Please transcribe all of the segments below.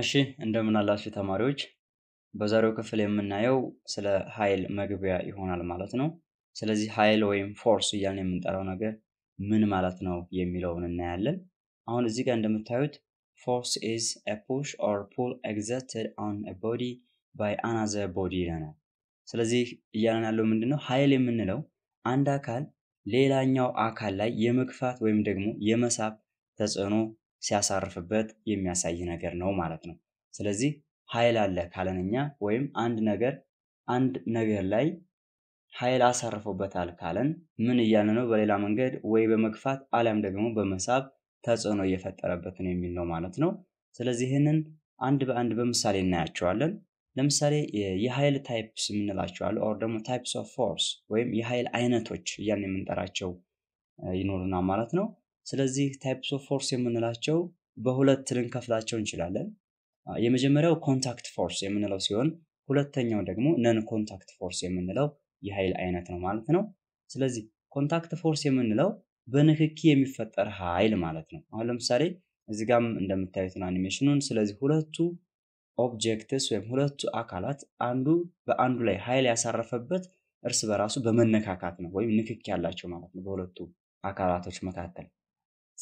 እሺ እንደምን አላችሁ ተማሪዎች። በዛሬው ክፍል የምናየው ስለ ኃይል መግቢያ ይሆናል ማለት ነው። ስለዚህ ኃይል ወይም ፎርስ እያልን የምንጠራው ነገር ምን ማለት ነው የሚለውን እናያለን። አሁን እዚህ ጋር እንደምታዩት ፎርስ ኢዝ ፑሽ ኦር ፑል ኤግዘርትድ ኦን ኤ ቦዲ ባይ አናዘር ቦዲ ይለናል። ስለዚህ እያለን ያለው ምንድን ነው? ኃይል የምንለው አንድ አካል ሌላኛው አካል ላይ የመግፋት ወይም ደግሞ የመሳብ ተጽዕኖ ሲያሳርፍበት የሚያሳይ ነገር ነው ማለት ነው። ስለዚህ ኃይል አለ ካለንኛ ወይም አንድ ነገር አንድ ነገር ላይ ኃይል አሳርፎበታል ካለን ምን እያለ ነው? በሌላ መንገድ ወይ በመግፋት አሊያም ደግሞ በመሳብ ተጽዕኖ እየፈጠረበትን የሚል ነው ማለት ነው። ስለዚህ ይህንን አንድ በአንድ በምሳሌ እናያቸዋለን። ለምሳሌ የኃይል ታይፕስ የምንላቸዋል ኦር ደግሞ ታይፕስ ኦፍ ፎርስ ወይም የኃይል አይነቶች እያን የምንጠራቸው ይኖሩናል ማለት ነው። ስለዚህ ታይፕስ ኦፍ ፎርስ የምንላቸው በሁለት ልንከፍላቸው እንችላለን። የመጀመሪያው ኮንታክት ፎርስ የምንለው ሲሆን ሁለተኛው ደግሞ ነን ኮንታክት ፎርስ የምንለው የኃይል አይነት ነው ማለት ነው። ስለዚህ ኮንታክት ፎርስ የምንለው በንክኪ የሚፈጠር ኃይል ማለት ነው። አሁን ለምሳሌ እዚህ ጋም እንደምታዩት ነው አኒሜሽኑን። ስለዚህ ሁለቱ ኦብጀክትስ ወይም ሁለቱ አካላት አንዱ በአንዱ ላይ ኃይል ያሳረፈበት እርስ በራሱ በመነካካት ነው ወይም ንክኪ ያላቸው ማለት ነው በሁለቱ አካላቶች መካከል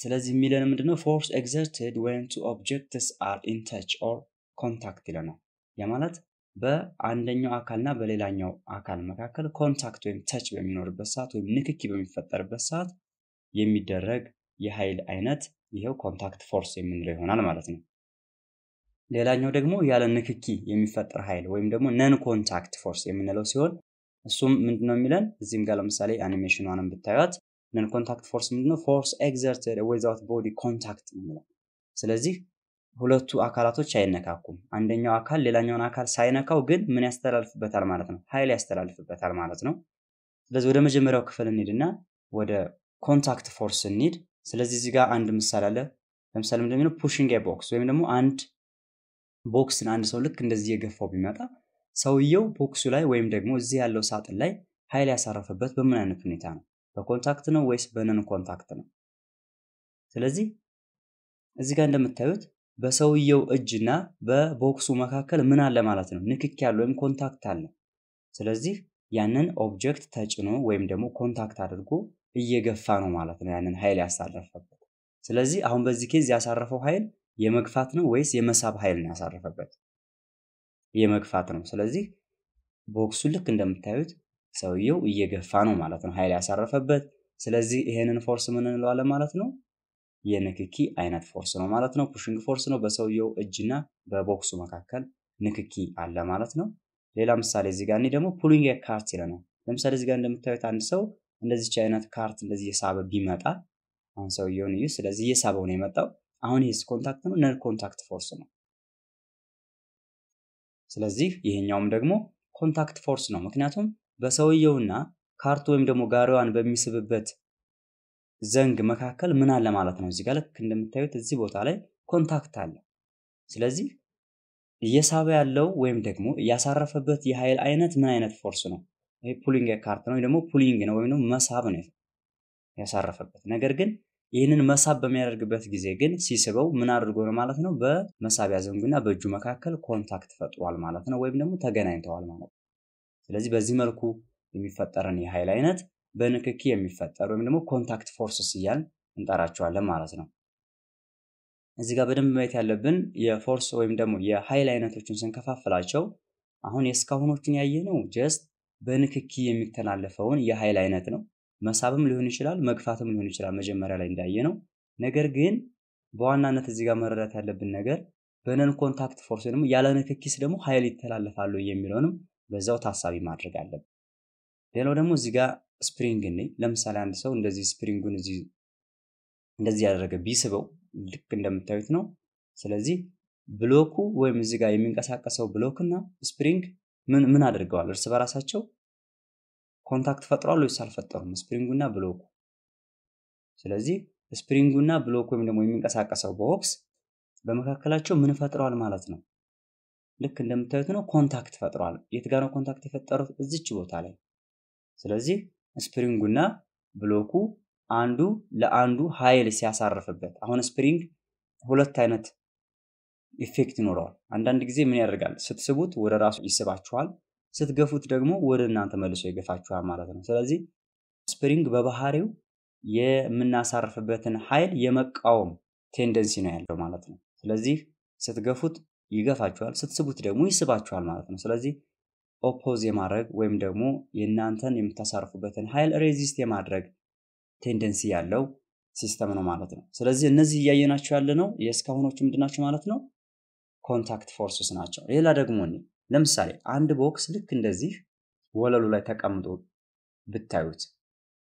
ስለዚህ የሚለን ምንድነው ፎርስ ኤግዘርትድ ወን ቱ ኦብጀክትስ አር ኢን ተች ኦር ኮንታክት ይለናል። ያ ማለት በአንደኛው አካልና በሌላኛው አካል መካከል ኮንታክት ወይም ተች በሚኖርበት ሰዓት ወይም ንክኪ በሚፈጠርበት ሰዓት የሚደረግ የኃይል አይነት ይኸው ኮንታክት ፎርስ የምንለው ይሆናል ማለት ነው። ሌላኛው ደግሞ ያለ ንክኪ የሚፈጠር ኃይል ወይም ደግሞ ነን ኮንታክት ፎርስ የምንለው ሲሆን እሱም ምንድነው የሚለን እዚህም ጋር ለምሳሌ አኒሜሽኗንም ብታዩት ነን ኮንታክት ፎርስ ምንድነው? ፎርስ ኤግዘርትድ ዊዛውት ቦዲ ኮንታክት ነው። ስለዚህ ሁለቱ አካላቶች አይነካኩም። አንደኛው አካል ሌላኛውን አካል ሳይነካው ግን ምን ያስተላልፍበታል ማለት ነው? ኃይል ያስተላልፍበታል ማለት ነው። ስለዚህ ወደ መጀመሪያው ክፍል እንሂድና ወደ ኮንታክት ፎርስ እንሂድ። ስለዚህ እዚህ ጋር አንድ ምሳሌ አለ። ለምሳሌ ምንድነው ፑሽንግ ቦክስ ወይም ደግሞ አንድ ቦክስን አንድ ሰው ልክ እንደዚህ የገፋው ቢመጣ ሰውየው ቦክሱ ላይ ወይም ደግሞ እዚህ ያለው ሳጥን ላይ ኃይል ያሳረፈበት በምን አይነት ሁኔታ ነው? በኮንታክት ነው ወይስ በነን ኮንታክት ነው? ስለዚህ እዚህ ጋር እንደምታዩት በሰውየው እጅና በቦክሱ መካከል ምን አለ ማለት ነው? ንክክ ያለ ወይም ኮንታክት አለ። ስለዚህ ያንን ኦብጀክት ተጭኖ ወይም ደግሞ ኮንታክት አድርጎ እየገፋ ነው ማለት ነው ያንን ኃይል ያሳረፈበት። ስለዚህ አሁን በዚህ ኬዝ ያሳረፈው ኃይል የመግፋት ነው ወይስ የመሳብ ኃይል ነው ያሳረፈበት? የመግፋት ነው። ስለዚህ ቦክሱ ልክ እንደምታዩት ሰውየው እየገፋ ነው ማለት ነው፣ ኃይል ያሳረፈበት። ስለዚህ ይሄንን ፎርስ ምን እንለዋለን ማለት ነው? የንክኪ አይነት ፎርስ ነው ማለት ነው። ፑሽንግ ፎርስ ነው። በሰውየው እጅና በቦክሱ መካከል ንክኪ አለ ማለት ነው። ሌላ ምሳሌ እዚህ ጋር ደግሞ ፑሊንግ ካርት ይለናል። ለምሳሌ እዚህ ጋር እንደምታዩት አንድ ሰው እንደዚች አይነት ካርት እንደዚህ የሳበ ቢመጣ አሁን ሰውየውን እዩ። ስለዚህ እየሳበው ነው የመጣው። አሁን ይህስ ኮንታክት ነው፣ ነን ኮንታክት ፎርስ ነው። ስለዚህ ይሄኛውም ደግሞ ኮንታክት ፎርስ ነው። ምክንያቱም በሰውየውና ካርት ወይም ደግሞ ጋሪዋን በሚስብበት ዘንግ መካከል ምን አለ ማለት ነው። እዚህ ጋር ልክ እንደምታዩት እዚህ ቦታ ላይ ኮንታክት አለ። ስለዚህ እየሳበ ያለው ወይም ደግሞ ያሳረፈበት የኃይል አይነት ምን አይነት ፎርስ ነው? ይሄ ፑሊንግ ካርት ነው፣ ደግሞ ፑሊንግ ነው ወይም ደግሞ መሳብ ነው ያሳረፈበት። ነገር ግን ይህንን መሳብ በሚያደርግበት ጊዜ ግን ሲስበው ምን አድርጎ ነው ማለት ነው? በመሳቢያ ዘንጉና በእጁ መካከል ኮንታክት ፈጥሯል ማለት ነው፣ ወይም ደግሞ ተገናኝተዋል ማለት ነው። ስለዚህ በዚህ መልኩ የሚፈጠረን የኃይል አይነት በንክኪ የሚፈጠር ወይም ደግሞ ኮንታክት ፎርስስ እያል እንጠራቸዋለን ማለት ነው። እዚህ ጋር በደንብ ማየት ያለብን የፎርስ ወይም ደግሞ የኃይል አይነቶችን ስንከፋፍላቸው አሁን የእስካሁኖቹን ያየነው ጀስት በንክኪ የሚተላለፈውን የኃይል አይነት ነው። መሳብም ሊሆን ይችላል፣ መግፋትም ሊሆን ይችላል መጀመሪያ ላይ እንዳየ ነው። ነገር ግን በዋናነት እዚህ ጋር መረዳት ያለብን ነገር በነን ኮንታክት ፎርስ ደግሞ ያለ ንክኪስ ደግሞ ኃይል ይተላለፋሉ የሚለውንም በዛው ታሳቢ ማድረግ አለብን። ሌላው ደግሞ እዚህ ጋር ስፕሪንግ እኔ ለምሳሌ አንድ ሰው እንደዚህ ስፕሪንጉን እዚህ እንደዚህ ያደረገ ቢስበው ልክ እንደምታዩት ነው። ስለዚህ ብሎኩ ወይም እዚህ ጋር የሚንቀሳቀሰው ብሎክ እና ስፕሪንግ ምን ምን አድርገዋል? እርስ በራሳቸው ኮንታክት ፈጥሯል ወይስ አልፈጠሩም? ስፕሪንጉና ብሎኩ። ስለዚህ እና ብሎክ ወይም ደግሞ የሚንቀሳቀሰው ቦክስ በመካከላቸው ምን ፈጥረዋል ማለት ነው? ልክ እንደምታዩት ነው ኮንታክት ፈጥሯል። የት ጋር ነው ኮንታክት የፈጠሩት? እዚች ቦታ ላይ። ስለዚህ ስፕሪንጉና ብሎኩ አንዱ ለአንዱ ኃይል ሲያሳርፍበት፣ አሁን ስፕሪንግ ሁለት አይነት ኢፌክት ይኖረዋል። አንዳንድ ጊዜ ምን ያደርጋል? ስትስቡት ወደ ራሱ ይስባችኋል፣ ስትገፉት ደግሞ ወደ እናንተ መልሶ ይገፋችኋል ማለት ነው። ስለዚህ ስፕሪንግ በባህሪው የምናሳርፍበትን ኃይል የመቃወም ቴንደንሲ ነው ያለው ማለት ነው። ስለዚህ ስትገፉት ይገፋችኋል፣ ስትስቡት ደግሞ ይስባችኋል ማለት ነው። ስለዚህ ኦፖዝ የማድረግ ወይም ደግሞ የእናንተን የምታሳርፉበትን ኃይል ሬዚስት የማድረግ ቴንደንሲ ያለው ሲስተም ነው ማለት ነው። ስለዚህ እነዚህ እያየናቸው ያለ ነው የእስካሁኖቹ ምንድናቸው ማለት ነው ኮንታክት ፎርስስ ናቸው። ሌላ ደግሞ እኔ ለምሳሌ አንድ ቦክስ ልክ እንደዚህ ወለሉ ላይ ተቀምጦ ብታዩት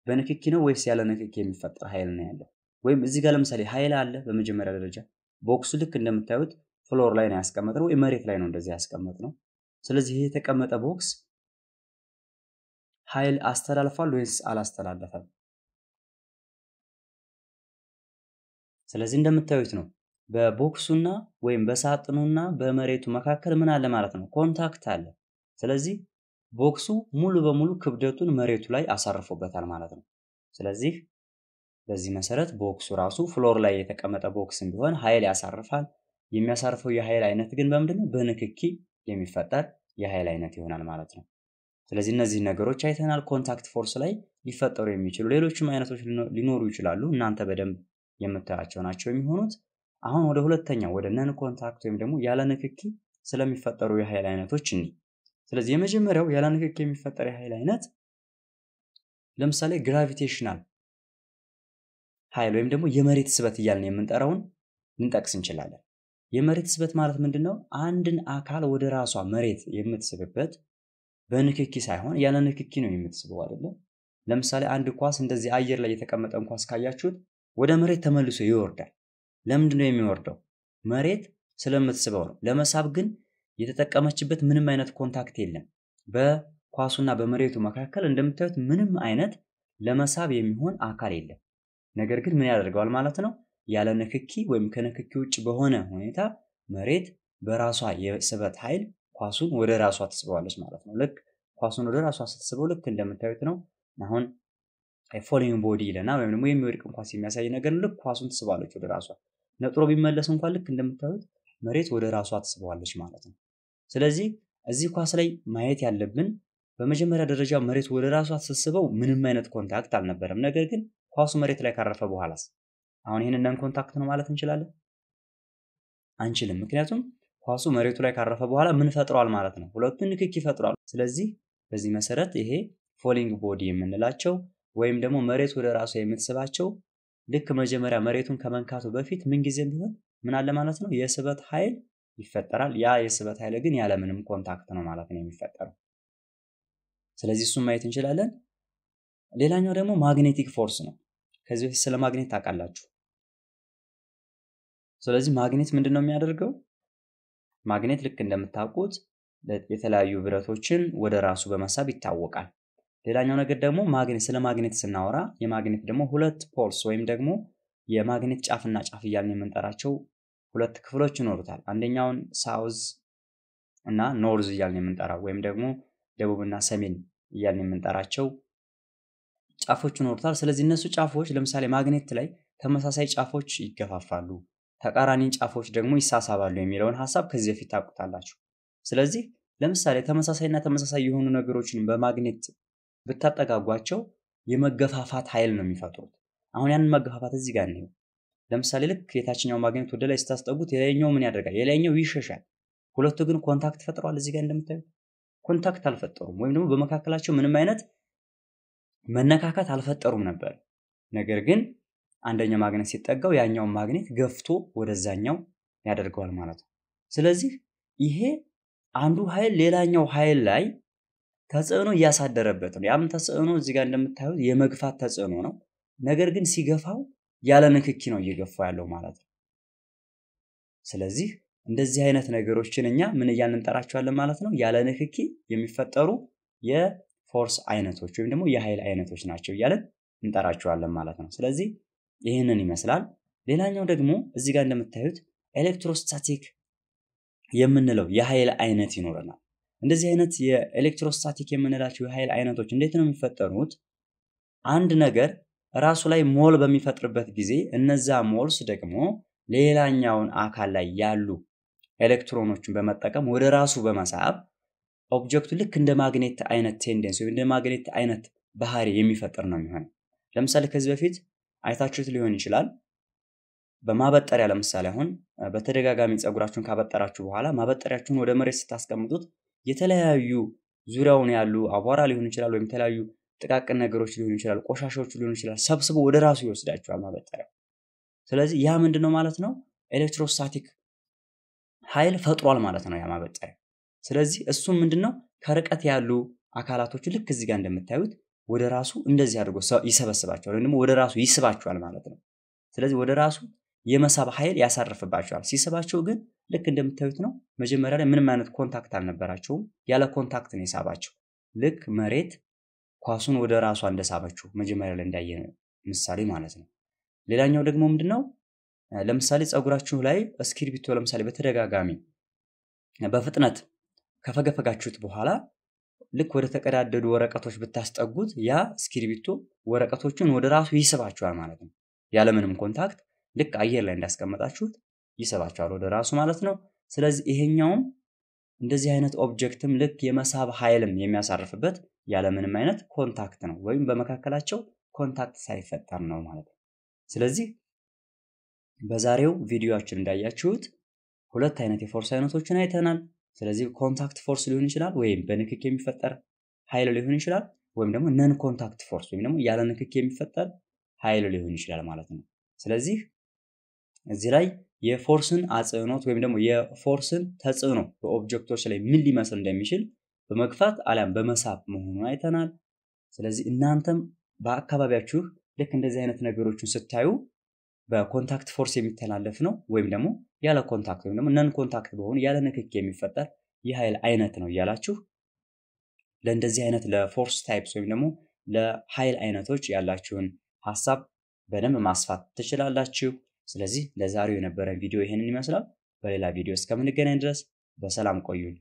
በንክኪ ነው ወይስ ያለ ንክኪ የሚፈጠር ኃይል ነው ያለው? ወይም እዚህ ጋር ለምሳሌ ኃይል አለ በመጀመሪያ ደረጃ ቦክሱ ልክ እንደምታዩት ፍሎር ላይ ነው ያስቀመጥነው ወይ መሬት ላይ ነው እንደዚህ ነው ስለዚህ የተቀመጠ ቦክስ ኃይል አስተላልፏል ወይስ አላስተላለፈም? ስለዚህ እንደምታዩት ነው በቦክሱና ወይም በሳጥኑና በመሬቱ መካከል ምን አለ ማለት ነው? ኮንታክት አለ። ስለዚህ ቦክሱ ሙሉ በሙሉ ክብደቱን መሬቱ ላይ አሳርፎበታል ማለት ነው። ስለዚህ በዚህ መሰረት ቦክሱ ራሱ ፍሎር ላይ የተቀመጠ ቦክስ ቢሆን ኃይል ያሳርፋል፣ የሚያሳርፈው የኃይል አይነት ግን በምንድነው? በንክኪ የሚፈጠር የኃይል አይነት ይሆናል ማለት ነው። ስለዚህ እነዚህ ነገሮች አይተናል። ኮንታክት ፎርስ ላይ ሊፈጠሩ የሚችሉ ሌሎችም አይነቶች ሊኖሩ ይችላሉ። እናንተ በደንብ የምታያቸው ናቸው የሚሆኑት። አሁን ወደ ሁለተኛው ወደ ነን ኮንታክት ወይም ደግሞ ያለ ንክኪ ስለሚፈጠሩ የኃይል አይነቶች እኒ ስለዚህ የመጀመሪያው ያለ ንክኪ የሚፈጠር የኃይል አይነት ለምሳሌ ግራቪቴሽናል ኃይል ወይም ደግሞ የመሬት ስበት እያልን የምንጠራውን ልንጠቅስ እንችላለን። የመሬት ስበት ማለት ምንድን ነው? አንድን አካል ወደ ራሷ መሬት የምትስብበት በንክኪ ሳይሆን ያለ ንክኪ ነው የምትስበው አይደለም። ለምሳሌ አንድ ኳስ እንደዚህ አየር ላይ የተቀመጠን ኳስ ካያችሁት ወደ መሬት ተመልሶ ይወርዳል። ለምንድን ነው የሚወርደው? መሬት ስለምትስበው ነው። ለመሳብ ግን የተጠቀመችበት ምንም አይነት ኮንታክት የለም። በኳሱና በመሬቱ መካከል እንደምታዩት ምንም አይነት ለመሳብ የሚሆን አካል የለም። ነገር ግን ምን ያደርገዋል ማለት ነው ያለ ንክኪ ወይም ከንክኪ ውጭ በሆነ ሁኔታ መሬት በራሷ የስበት ኃይል ኳሱን ወደ ራሷ ትስበዋለች ማለት ነው። ልክ ኳሱን ወደ ራሷ ስትስበው ልክ እንደምታዩት ነው። አሁን ፎሊንግ ቦዲ ይለና ወይም ደግሞ የሚወድቅን ኳስ የሚያሳይ ነገር ልክ ኳሱን ትስበዋለች ወደ ራሷ። ነጥሮ ቢመለስ እንኳን ልክ እንደምታዩት መሬት ወደ ራሷ ትስበዋለች ማለት ነው። ስለዚህ እዚህ ኳስ ላይ ማየት ያለብን በመጀመሪያ ደረጃ መሬት ወደ ራሷ ስትስበው ምንም አይነት ኮንታክት አልነበረም። ነገር ግን ኳሱ መሬት ላይ ካረፈ በኋላስ አሁን ይሄን ነን ኮንታክት ነው ማለት እንችላለን? አንችልም። ምክንያቱም ኳሱ መሬቱ ላይ ካረፈ በኋላ ምን ፈጥሯል ማለት ነው? ሁለቱን ንክክ ፈጥሯል። ስለዚህ በዚህ መሰረት ይሄ ፎሊንግ ቦዲ የምንላቸው ወይም ደግሞ መሬት ወደ ራሱ የምትስባቸው ልክ መጀመሪያ መሬቱን ከመንካቱ በፊት ምንጊዜም ቢሆን ምን አለ ማለት ነው የስበት ኃይል ይፈጠራል። ያ የስበት ኃይል ግን ያለምንም ኮንታክት ነው ማለት ነው የሚፈጠረው። ስለዚህ እሱ ማየት እንችላለን። ሌላኛው ደግሞ ማግኔቲክ ፎርስ ነው። ከዚህ በፊት ስለ ማግኔት ታውቃላችሁ። ስለዚህ ማግኔት ምንድን ነው የሚያደርገው? ማግኔት ልክ እንደምታውቁት የተለያዩ ብረቶችን ወደ ራሱ በመሳብ ይታወቃል። ሌላኛው ነገር ደግሞ ማግኔት ስለ ማግኔት ስናወራ የማግኔት ደግሞ ሁለት ፖልስ ወይም ደግሞ የማግኔት ጫፍና ጫፍ እያልን የምንጠራቸው ሁለት ክፍሎች ይኖሩታል። አንደኛውን ሳውዝ እና ኖርዝ እያልን የምንጠራው ወይም ደግሞ ደቡብና ሰሜን እያልን የምንጠራቸው ጫፎች ይኖሩታል። ስለዚህ እነሱ ጫፎች ለምሳሌ ማግኔት ላይ ተመሳሳይ ጫፎች ይገፋፋሉ፣ ተቃራኒ ጫፎች ደግሞ ይሳሳባሉ የሚለውን ሀሳብ ከዚህ በፊት ታውቁታላችሁ። ስለዚህ ለምሳሌ ተመሳሳይና ተመሳሳይ የሆኑ ነገሮችን በማግኔት ብታጠጋጓቸው የመገፋፋት ኃይል ነው የሚፈጥሩት። አሁን ያንን መገፋፋት እዚህ ጋር ነው። ለምሳሌ ልክ የታችኛው ማግኔት ወደ ላይ ስታስጠጉት የላይኛው ምን ያደርጋል? የላይኛው ይሸሻል። ሁለቱ ግን ኮንታክት ፈጥረዋል። እዚህ ጋር እንደምታዩት ኮንታክት አልፈጠሩም፣ ወይም ደግሞ በመካከላቸው ምንም አይነት መነካካት አልፈጠሩም ነበር። ነገር ግን አንደኛው ማግኔት ሲጠጋው ያኛውን ማግኔት ገፍቶ ወደዛኛው ያደርገዋል ማለት ነው። ስለዚህ ይሄ አንዱ ኃይል ሌላኛው ኃይል ላይ ተጽዕኖ እያሳደረበት ነው። ያም ተጽዕኖ እዚህ ጋር እንደምታዩት የመግፋት ተጽዕኖ ነው። ነገር ግን ሲገፋው ያለ ንክኪ ነው እየገፋ ያለው ማለት ነው። ስለዚህ እንደዚህ አይነት ነገሮችን እኛ ምን እያልን እንጠራቸዋለን ማለት ነው? ያለ ንክኪ የሚፈጠሩ ፎርስ አይነቶች ወይም ደግሞ የኃይል አይነቶች ናቸው እያለን እንጠራቸዋለን ማለት ነው። ስለዚህ ይህንን ይመስላል። ሌላኛው ደግሞ እዚህ ጋር እንደምታዩት ኤሌክትሮስታቲክ የምንለው የኃይል አይነት ይኖረናል። እንደዚህ አይነት የኤሌክትሮስታቲክ የምንላቸው የኃይል አይነቶች እንዴት ነው የሚፈጠሩት? አንድ ነገር ራሱ ላይ ሞል በሚፈጥርበት ጊዜ እነዛ ሞልስ ደግሞ ሌላኛውን አካል ላይ ያሉ ኤሌክትሮኖችን በመጠቀም ወደ ራሱ በመሳብ ኦብጀክቱ ልክ እንደ ማግኔት አይነት ቴንደንስ ወይም እንደ ማግኔት አይነት ባህሪ የሚፈጥር ነው የሚሆነው። ለምሳሌ ከዚህ በፊት አይታችሁት ሊሆን ይችላል። በማበጠሪያ ለምሳሌ አሁን በተደጋጋሚ ፀጉራችሁን ካበጠራችሁ በኋላ ማበጠሪያችሁን ወደ መሬት ስታስቀምጡት የተለያዩ ዙሪያውን ያሉ አቧራ ሊሆን ይችላል ወይም የተለያዩ ጥቃቅን ነገሮች ሊሆን ይችላል፣ ቆሻሻዎች ሊሆን ይችላል፣ ሰብስቦ ወደ ራሱ ይወስዳቸዋል ማበጠሪያ። ስለዚህ ያ ምንድን ነው ማለት ነው ኤሌክትሮስታቲክ ኃይል ፈጥሯል ማለት ነው ያ ማበጠሪያ። ስለዚህ እሱ ምንድነው ከርቀት ያሉ አካላቶቹ ልክ እዚህ ጋር እንደምታዩት ወደ ራሱ እንደዚህ አድርጎ ይሰበስባቸዋል ወይም ደግሞ ወደ ራሱ ይስባቸዋል ማለት ነው። ስለዚህ ወደ ራሱ የመሳብ ኃይል ያሳርፍባቸዋል። ሲስባቸው ግን ልክ እንደምታዩት ነው። መጀመሪያ ላይ ምንም አይነት ኮንታክት አልነበራቸውም። ያለ ኮንታክት ነው የሳባቸው። ልክ መሬት ኳሱን ወደ ራሷ እንደሳበችው መጀመሪያ ላይ እንዳየ ምሳሌ ማለት ነው። ሌላኛው ደግሞ ምንድነው ለምሳሌ ፀጉራችሁ ላይ እስክሪቢቶ ለምሳሌ በተደጋጋሚ በፍጥነት ከፈገፈጋችሁት በኋላ ልክ ወደ ተቀዳደዱ ወረቀቶች ብታስጠጉት ያ እስክሪብቶ ወረቀቶቹን ወደ ራሱ ይስባቸዋል ማለት ነው። ያለምንም ኮንታክት ልክ አየር ላይ እንዳስቀመጣችሁት ይስባቸዋል ወደ ራሱ ማለት ነው። ስለዚህ ይሄኛውም እንደዚህ አይነት ኦብጀክትም ልክ የመሳብ ኃይልም የሚያሳርፍበት ያለምንም አይነት ኮንታክት ነው፣ ወይም በመካከላቸው ኮንታክት ሳይፈጠር ነው ማለት ነው። ስለዚህ በዛሬው ቪዲዮችን እንዳያችሁት ሁለት አይነት የፎርስ አይነቶችን አይተናል። ስለዚህ ኮንታክት ፎርስ ሊሆን ይችላል፣ ወይም በንክክ የሚፈጠር ኃይል ሊሆን ይችላል፣ ወይም ደግሞ ነን ኮንታክት ፎርስ ወይም ደግሞ ያለ ንክክ የሚፈጠር ኃይል ሊሆን ይችላል ማለት ነው። ስለዚህ እዚህ ላይ የፎርስን አጽዕኖት ወይም ደግሞ የፎርስን ተጽዕኖ በኦብጀክቶች ላይ ምን ሊመስል እንደሚችል በመግፋት አሊያም በመሳብ መሆኑን አይተናል። ስለዚህ እናንተም በአካባቢያችሁ ልክ እንደዚህ አይነት ነገሮችን ስታዩ በኮንታክት ፎርስ የሚተላለፍ ነው ወይም ደግሞ ያለ ኮንታክት ወይም ደግሞ ነን ኮንታክት በሆኑ ያለ ንክክ የሚፈጠር የኃይል አይነት ነው እያላችሁ ለእንደዚህ አይነት ለፎርስ ታይፕስ ወይም ደግሞ ለኃይል አይነቶች ያላችሁን ሀሳብ በደንብ ማስፋት ትችላላችሁ። ስለዚህ ለዛሬው የነበረ ቪዲዮ ይህንን ይመስላል። በሌላ ቪዲዮ እስከምንገናኝ ድረስ በሰላም ቆዩን።